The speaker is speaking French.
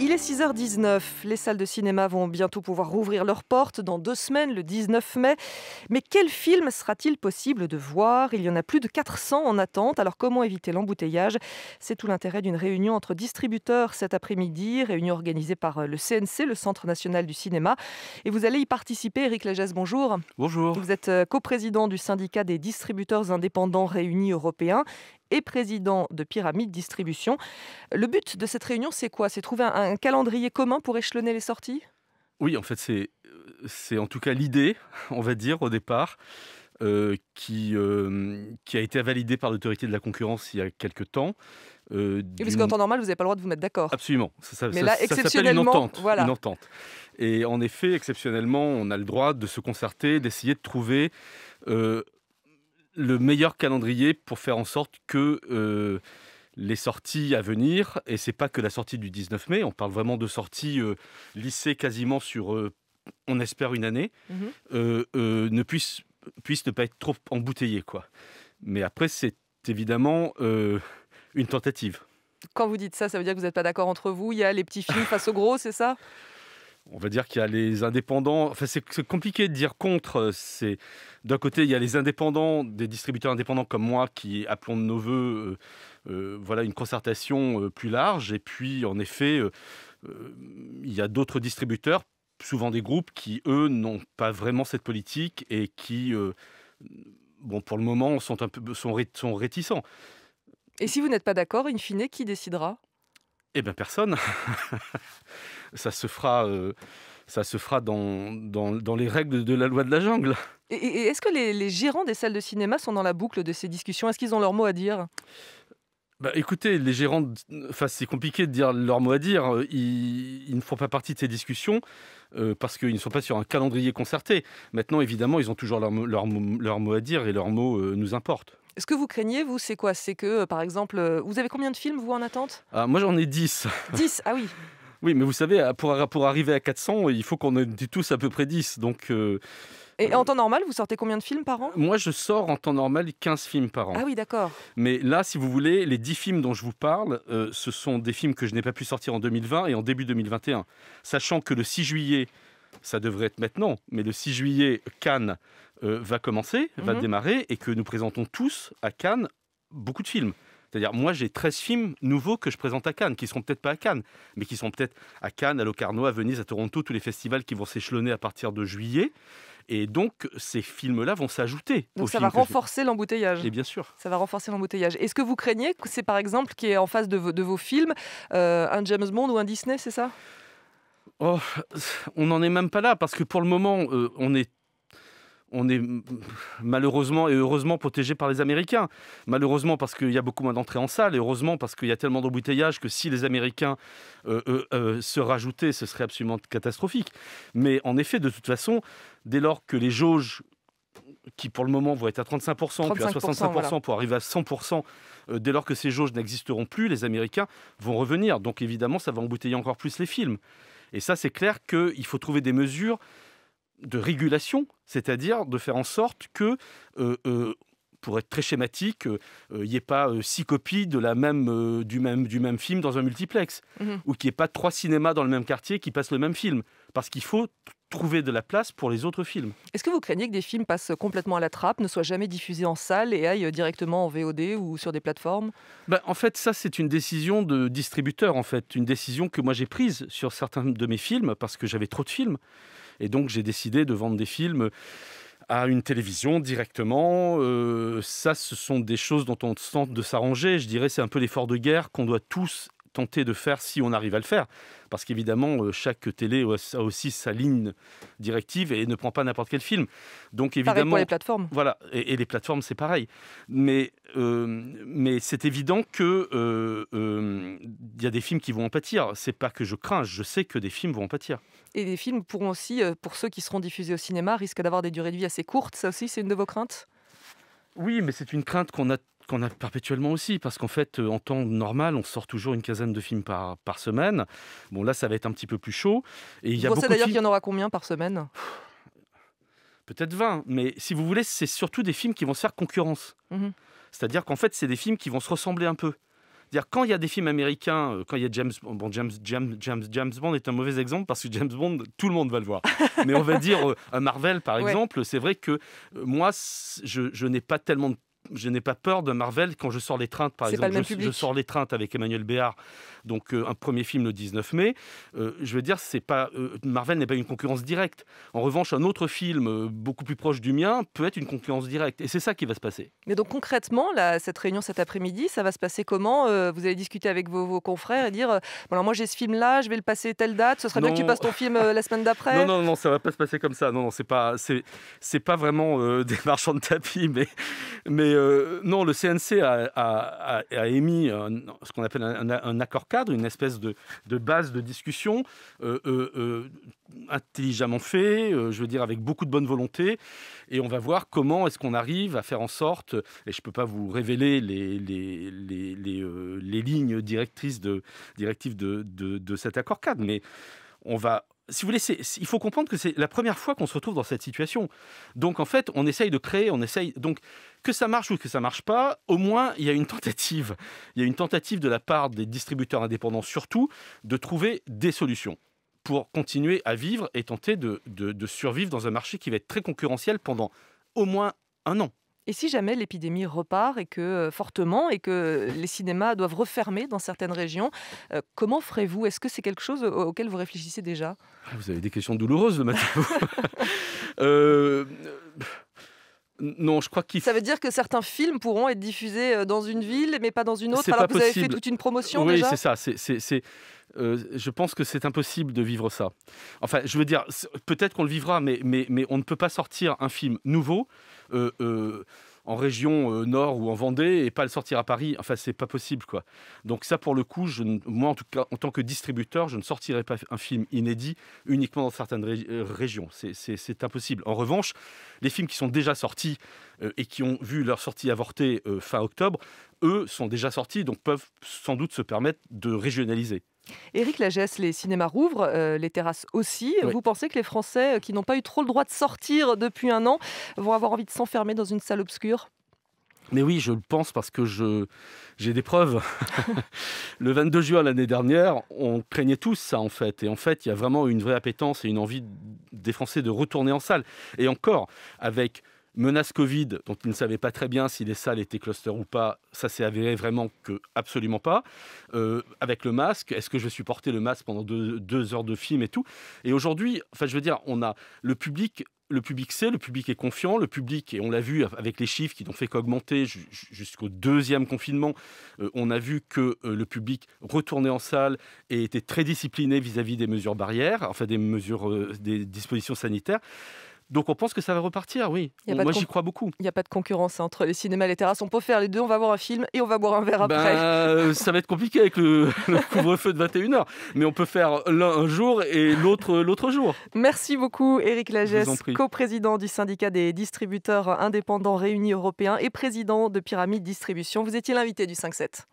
Il est 6h19. Les salles de cinéma vont bientôt pouvoir rouvrir leurs portes dans deux semaines, le 19 mai. Mais quel film sera-t-il possible de voir Il y en a plus de 400 en attente. Alors comment éviter l'embouteillage C'est tout l'intérêt d'une réunion entre distributeurs cet après-midi, réunion organisée par euh, le CNC, le Centre national du cinéma. Et vous allez y participer, Eric Lagesse, bonjour. Bonjour. Vous êtes euh, coprésident du syndicat des distributeurs indépendants réunis européens et président de Pyramide Distribution. Le but de cette réunion, c'est quoi C'est trouver un, calendrier commun pour échelonner les sorties Oui, en fait, c'est euh, c'est en tout cas l'idée, on va dire, au départ, euh, qui, euh, qui a été validée par l'autorité de la concurrence il y a quelques temps. Euh, oui, parce temps normal, vous n'avez pas le droit de vous mettre d'accord. Absolument. Mais là, exceptionnellement, une entente, une entente. Et en effet, exceptionnellement, on a le droit de se concerter, d'essayer de trouver le meilleur calendrier pour faire en sorte que euh, les sorties à venir, et c'est pas que la sortie du 19 mai, on parle vraiment de sorties euh, lissées quasiment sur, euh, on espère, une année, mhm. ne puissent, puisse ne pas être trop embouteillées. Quoi. Mais après, c'est évidemment une tentative. Quand vous dites ça, ça veut dire que vous n'êtes pas d'accord entre vous Il y a les petits films face aux gros, c'est ça on va dire qu'il y a les indépendants. Enfin, c'est compliqué de dire contre. Euh, c'est d'un côté il y a les indépendants, des distributeurs indépendants comme moi qui appelons de nos voeux, euh, euh, voilà, une concertation plus large. Et puis en effet, il y a d'autres distributeurs, souvent des groupes qui eux n'ont pas vraiment cette politique et qui, bon, pour le moment, sont un peu sont réticents. Et si vous n'êtes pas d'accord, in fine, qui décidera eh bien, personne. ça se fera. Euh, ça se fera dans, les règles de la loi de la jungle. Et, est-ce que les, gérants des salles de cinéma sont dans la boucle de ces discussions Est-ce qu'ils ont leur mot à dire bah, écoutez, les gérants, c'est compliqué de dire leur mot à dire. Euh, ils, ne font pas partie de ces discussions euh, parce qu'ils ne sont pas sur un calendrier concerté. Maintenant, évidemment, ils ont toujours leur, mot à dire et leur mot nous importe. Ce que vous craignez, vous, c'est quoi C'est que, euh, par exemple, euh, vous avez combien de films, vous, en attente ah, Moi, j'en ai 10. 10 Ah oui Oui, mais vous savez, pour, pour arriver à 400, euh, il faut qu'on ait tous à peu près 10. Donc. Et en temps normal, vous sortez combien de films par an Moi, je sors en temps normal 15 films par an. Ah oui, d'accord. Mais là, si vous voulez, les 10 films dont je vous parle, ce sont des films que je n'ai pas pu sortir en 2020 et en début 2021. Sachant que le 6 juillet, ça devrait être maintenant, mais le 6 juillet, Cannes euh, va commencer, va mhm. démarrer, et que nous présentons tous à Cannes beaucoup de films. C'est-à-dire, moi, j'ai 13 films nouveaux que je présente à Cannes, qui ne seront peut-être pas à Cannes, mais qui sont peut-être à Cannes, à Locarno, à Venise, à Toronto, tous les festivals qui vont s'échelonner à partir de juillet. Et donc, ces films-là vont s'ajouter. Donc, ça va renforcer l'embouteillage. Et bien sûr. Ça va renforcer l'embouteillage. Est-ce que vous craignez que c'est, par exemple, qui est en face de, vos, films, euh, un James Bond ou un Disney, c'est ça Oh, on n'en est même pas là, parce que pour le moment, euh, on est malheureusement et heureusement protégé par les Américains. Malheureusement parce qu'il y a beaucoup moins d'entrées en salle, et heureusement parce qu'il y a tellement d'embouteillages que si les Américains euh, euh, se rajoutaient, ce serait absolument catastrophique. Mais en effet, de toute façon, dès lors que les jauges qui pour le moment vont être à 35%, puis à 65% pour arriver à 100%, dès lors que ces jauges n'existeront plus, les Américains vont revenir. Donc évidemment, ça va embouteiller encore plus les films. Et ça, c'est clair qu'il faut trouver des mesures de régulation, c'est-à-dire de faire en sorte que euh, euh, pour être très schématique, euh, il n'y ait pas six copies de la même, du, même, du même film dans un multiplex, mhm. ou qu'il n'y ait pas trois cinémas dans le même quartier qui passent le même film. Parce qu'il faut trouver de la place pour les autres films. Est-ce que vous craignez que des films passent complètement à la trappe, ne soient jamais diffusés en salle et aillent directement en VOD ou sur des plateformes bah, En fait, ça, c'est une décision de distributeur, en fait. Une décision que moi, j'ai prise sur certains de mes films parce que j'avais trop de films. Et donc, j'ai décidé de vendre des films à une télévision directement. Euh, ça, ce sont des choses dont on tente de s'arranger. Je dirais, c'est un peu l'effort de guerre qu'on doit tous tenter de faire si on arrive à le faire. Parce qu'évidemment, euh, chaque télé a aussi sa ligne directive et ne prend pas n'importe quel film. Donc évidemment, les plateformes. Voilà, et, les plateformes, c'est pareil. Mais, euh, mais c'est évident que il euh, euh, y a des films qui vont en pâtir. C'est pas que je crains, je sais que des films vont en pâtir. Et des films pourront aussi, pour ceux qui seront diffusés au cinéma, risquent d'avoir des durées de vie assez courtes. Ça aussi, c'est une de vos craintes. Oui, mais c'est une crainte qu'on a qu'on a perpétuellement aussi, parce qu'en fait, euh, en temps normal, on sort toujours une quinzaine de films par, semaine. Bon, là, ça va être un petit peu plus chaud. Et il y a Vous pensez d'ailleurs qu'il y en aura combien par semaine Peut-être 20, mais si vous voulez, c'est surtout des films qui vont se faire concurrence. Mhm. C'est-à-dire qu'en fait, c'est des films qui vont se ressembler un peu. dire quand il y a des films américains, euh, quand il y a James Bond, bon James, James, James, James Bond est un mauvais exemple parce que James Bond, tout le monde va le voir. Mais on va dire un euh, Marvel par exemple, c'est vrai que moi, je, je n'ai pas tellement de je n'ai pas peur de Marvel quand je sors l'étreinte, par exemple. Je, je, sors l'étreinte avec Emmanuel Béard, donc euh, un premier film le 19 mai. Euh, je veux dire, c'est pas euh, Marvel n'est pas une concurrence directe. En revanche, un autre film beaucoup plus proche du mien peut être une concurrence directe, et c'est ça qui va se passer. Mais donc concrètement, cette réunion cet après-midi, ça va se passer comment Vous allez discuter avec vos, confrères et dire bon, alors moi j'ai ce film-là, je vais le passer telle date. Ce serait bien que tu passes ton film la semaine d'après. Non, non, non, ça va pas se passer comme ça. Non, non, c'est pas c'est pas vraiment des marchands de tapis, mais mais euh, non, le CNC a, émis ce qu'on appelle un, accord cadre, une espèce de, base de discussion euh, euh, intelligemment fait, je veux dire avec beaucoup de bonne volonté. Et on va voir comment est-ce qu'on arrive à faire en sorte, et je ne peux pas vous révéler les, les, lignes directrices de, directives de, de cet accord cadre, mais on va si vous voulez, il faut comprendre que c'est la première fois qu'on se retrouve dans cette situation. Donc, en fait, on essaye de créer, on essaye. Donc, que ça marche ou que ça marche pas, au moins, il y a une tentative. Il y a une tentative de la part des distributeurs indépendants, surtout, de trouver des solutions pour continuer à vivre et tenter de survivre dans un marché qui va être très concurrentiel pendant au moins un an. Et si jamais l'épidémie repart et que fortement et que les cinémas doivent refermer dans certaines régions, comment ferez-vous Est-ce que c'est quelque chose auquel vous réfléchissez déjà ah, Vous avez des questions douloureuses Mathieu Non, je crois qu'il. Ça veut dire que certains films pourront être diffusés euh, dans une ville, mais pas dans une autre, alors que vous avez fait toute une promotion oui, déjà. Oui, c'est ça. C'est, euh, je pense que c'est impossible de vivre ça. Enfin, je veux dire, peut-être qu'on le vivra, mais, mais, mais on ne peut pas sortir un film nouveau. Euh, en région euh, nord ou en Vendée et pas le sortir à Paris. Enfin, c'est pas possible, quoi. Donc ça, pour le coup, moi, en tout cas, en tant que distributeur, je ne sortirai pas un film inédit uniquement dans certaines euh, régions. C'est impossible. En revanche, les films qui sont déjà sortis euh, et qui ont vu leur sortie avortée fin octobre, eux sont déjà sortis, donc peuvent sans doute se permettre de régionaliser. Éric Lagesse, les cinémas rouvrent, euh, les terrasses aussi. Vous pensez que les Français euh, qui n'ont pas eu trop le droit de sortir depuis un an vont avoir envie de s'enfermer dans une salle obscure mais oui, je le pense parce que je, j'ai des preuves. le 22 juin l'année dernière, on craignait tous ça en fait. Et en fait, il y a vraiment une vraie appétence et une envie des Français de retourner en salle. Et encore, avec Menace Covid, dont ils ne savaient pas très bien si les salles étaient clusters ou pas, ça s'est avéré vraiment que absolument pas. Euh, avec le masque, est-ce que je vais supporter le masque pendant deux, heures de film et tout Et aujourd'hui, enfin, je veux dire, on a le public le public sait, le public est confiant, le public, et on l'a vu avec les chiffres qui n'ont fait qu'augmenter jusqu'au deuxième confinement, euh, on a vu que euh, le public retournait en salle et était très discipliné vis-à-vis des mesures barrières, enfin des mesures, des dispositions sanitaires. Donc on pense que ça va repartir, oui. moi j'y crois beaucoup. Il n'y a pas de concurrence entre le cinéma et les terrasses. On peut faire les deux, on va voir un film et on va boire un verre bah, après. Euh, ça va être compliqué avec le, couvre-feu de 21h. Mais on peut faire l'un un jour et l'autre l'autre jour. Merci beaucoup Éric Lagesse, coprésident du syndicat des distributeurs indépendants réunis européens et président de Pyramide Distribution. Vous étiez l'invité du 5-7.